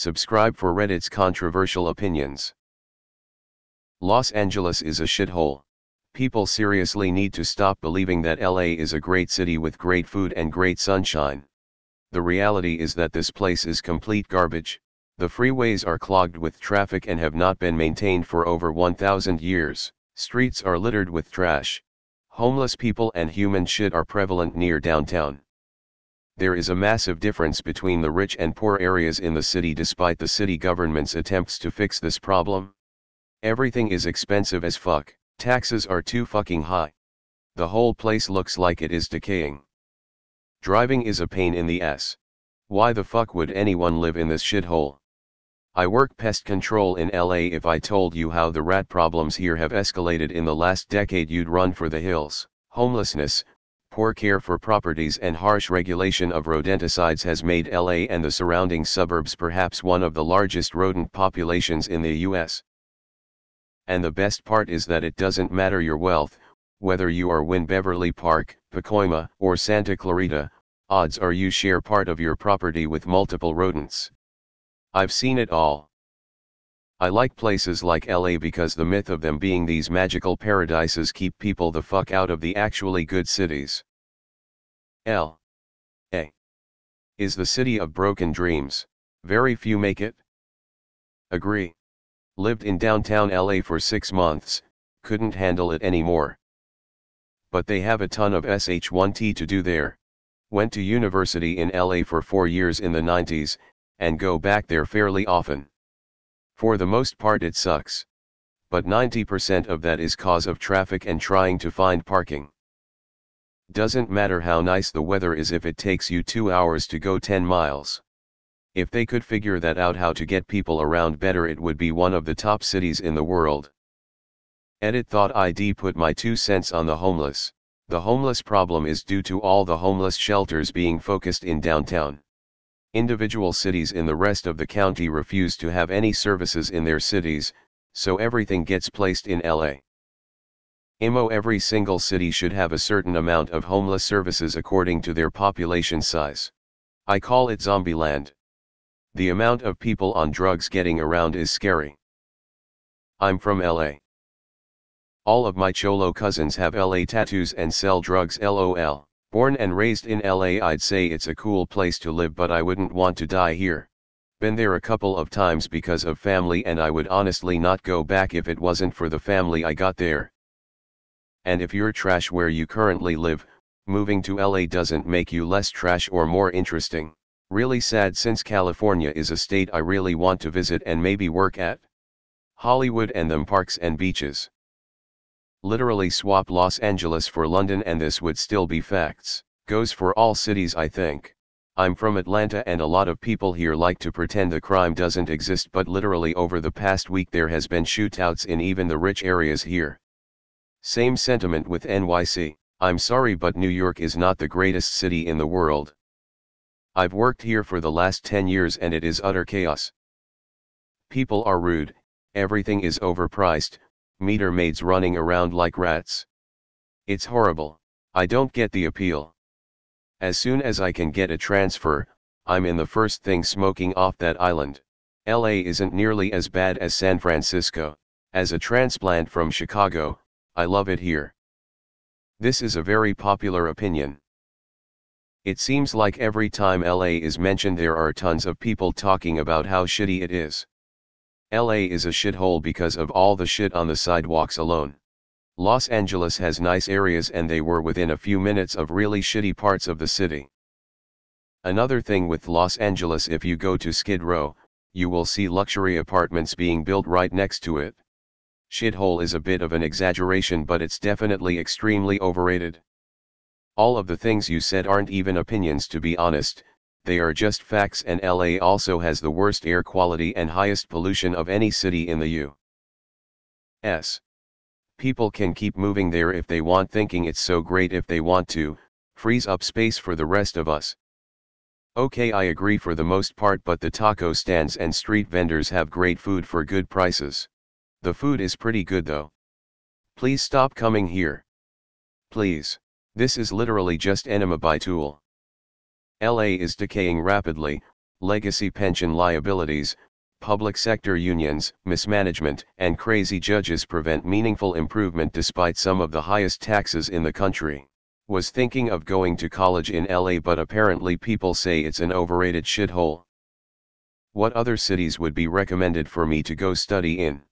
Subscribe for Reddit's controversial opinions. Los Angeles is a shithole. People seriously need to stop believing that LA is a great city with great food and great sunshine. The reality is that this place is complete garbage. The freeways are clogged with traffic and have not been maintained for over 1,000 years. Streets are littered with trash. Homeless people and human shit are prevalent near downtown. There is a massive difference between the rich and poor areas in the city despite the city government's attempts to fix this problem. Everything is expensive as fuck, taxes are too fucking high. The whole place looks like it is decaying. Driving is a pain in the ass. Why the fuck would anyone live in this shithole? I work pest control in LA if I told you how the rat problems here have escalated in the last decade you'd run for the hills, homelessness, Poor care for properties and harsh regulation of rodenticides has made LA and the surrounding suburbs perhaps one of the largest rodent populations in the US. And the best part is that it doesn't matter your wealth, whether you are in Beverly Park, Pacoima, or Santa Clarita, odds are you share part of your property with multiple rodents. I've seen it all. I like places like LA because the myth of them being these magical paradises keep people the fuck out of the actually good cities. L. A. Is the city of broken dreams, very few make it? Agree. Lived in downtown LA for six months, couldn't handle it anymore. But they have a ton of SH1T to do there. Went to university in LA for four years in the 90s, and go back there fairly often. For the most part it sucks. But 90% of that is cause of traffic and trying to find parking. Doesn't matter how nice the weather is if it takes you 2 hours to go 10 miles. If they could figure that out how to get people around better it would be one of the top cities in the world. Edit thought ID put my 2 cents on the homeless. The homeless problem is due to all the homeless shelters being focused in downtown. Individual cities in the rest of the county refuse to have any services in their cities, so everything gets placed in LA. IMO every single city should have a certain amount of homeless services according to their population size. I call it Zombieland. The amount of people on drugs getting around is scary. I'm from LA. All of my Cholo cousins have LA tattoos and sell drugs lol. Born and raised in LA I'd say it's a cool place to live but I wouldn't want to die here. Been there a couple of times because of family and I would honestly not go back if it wasn't for the family I got there and if you're trash where you currently live, moving to LA doesn't make you less trash or more interesting. Really sad since California is a state I really want to visit and maybe work at. Hollywood and them parks and beaches. Literally swap Los Angeles for London and this would still be facts. Goes for all cities I think. I'm from Atlanta and a lot of people here like to pretend the crime doesn't exist but literally over the past week there has been shootouts in even the rich areas here. Same sentiment with NYC. I'm sorry but New York is not the greatest city in the world. I've worked here for the last 10 years and it is utter chaos. People are rude, everything is overpriced, meter maids running around like rats. It's horrible, I don't get the appeal. As soon as I can get a transfer, I'm in the first thing smoking off that island. LA isn't nearly as bad as San Francisco. As a transplant from Chicago, I love it here. This is a very popular opinion. It seems like every time LA is mentioned there are tons of people talking about how shitty it is. LA is a shithole because of all the shit on the sidewalks alone. Los Angeles has nice areas and they were within a few minutes of really shitty parts of the city. Another thing with Los Angeles if you go to Skid Row, you will see luxury apartments being built right next to it shithole is a bit of an exaggeration but it's definitely extremely overrated. All of the things you said aren't even opinions to be honest, they are just facts and LA also has the worst air quality and highest pollution of any city in the U.S. People can keep moving there if they want thinking it's so great if they want to, frees up space for the rest of us. Okay I agree for the most part but the taco stands and street vendors have great food for good prices. The food is pretty good though. Please stop coming here. Please, this is literally just enema by tool. LA is decaying rapidly, legacy pension liabilities, public sector unions, mismanagement, and crazy judges prevent meaningful improvement despite some of the highest taxes in the country. Was thinking of going to college in LA but apparently people say it's an overrated shithole. What other cities would be recommended for me to go study in?